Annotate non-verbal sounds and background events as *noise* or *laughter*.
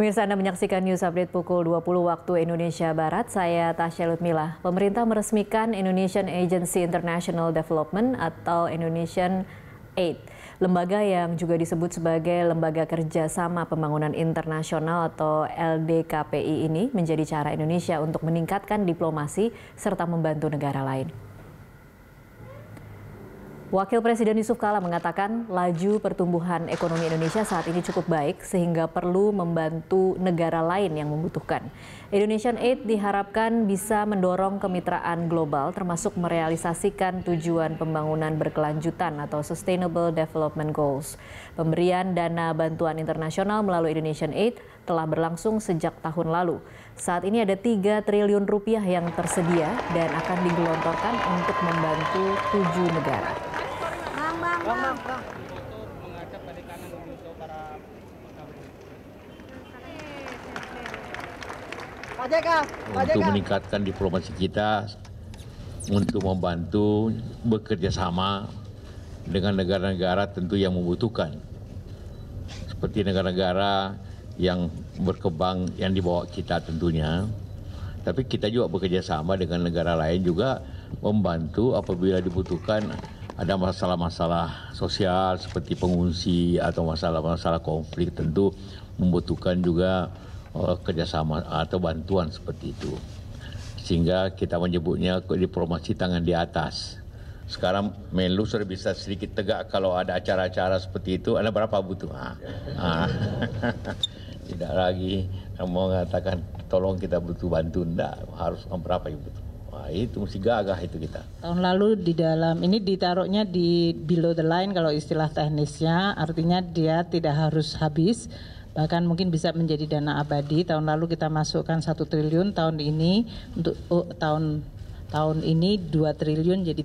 Pemirsa Anda menyaksikan news update pukul 20 waktu Indonesia Barat. Saya Tasya Lutmila. Pemerintah meresmikan Indonesian Agency International Development atau Indonesian Aid, lembaga yang juga disebut sebagai Lembaga Kerjasama Pembangunan Internasional atau LDKPI ini menjadi cara Indonesia untuk meningkatkan diplomasi serta membantu negara lain. Wakil Presiden Yusuf Kala mengatakan laju pertumbuhan ekonomi Indonesia saat ini cukup baik sehingga perlu membantu negara lain yang membutuhkan. Indonesian Aid diharapkan bisa mendorong kemitraan global termasuk merealisasikan tujuan pembangunan berkelanjutan atau Sustainable Development Goals. Pemberian dana bantuan internasional melalui Indonesian Aid telah berlangsung sejak tahun lalu. Saat ini ada 3 triliun rupiah yang tersedia dan akan digelontorkan untuk membantu tujuh negara. Bang, Bang. Bang, Bang. kanan untuk para untuk meningkatkan diplomasi kita untuk membantu bekerja sama dengan negara-negara tentu yang membutuhkan seperti negara-negara yang berkembang yang dibawa kita tentunya tapi kita juga bekerja sama dengan negara lain juga membantu apabila dibutuhkan ada masalah-masalah sosial seperti pengungsi atau masalah-masalah konflik tentu membutuhkan juga uh, kerjasama atau bantuan seperti itu sehingga kita menyebutnya diplomasi tangan di atas. Sekarang Menlu sudah bisa sedikit tegak kalau ada acara-acara seperti itu. Ada berapa butuh? Ah. Ah. *laughs* Tidak lagi Mau mengatakan tolong kita butuh bantu. Tidak, harus berapa yang butuh. Wah itu mesti gagah itu kita. Tahun lalu di dalam ini ditaruhnya di below the line kalau istilah teknisnya, artinya dia tidak harus habis, bahkan mungkin bisa menjadi dana abadi. Tahun lalu kita masukkan satu triliun, tahun ini untuk oh, tahun tahun ini 2 triliun jadi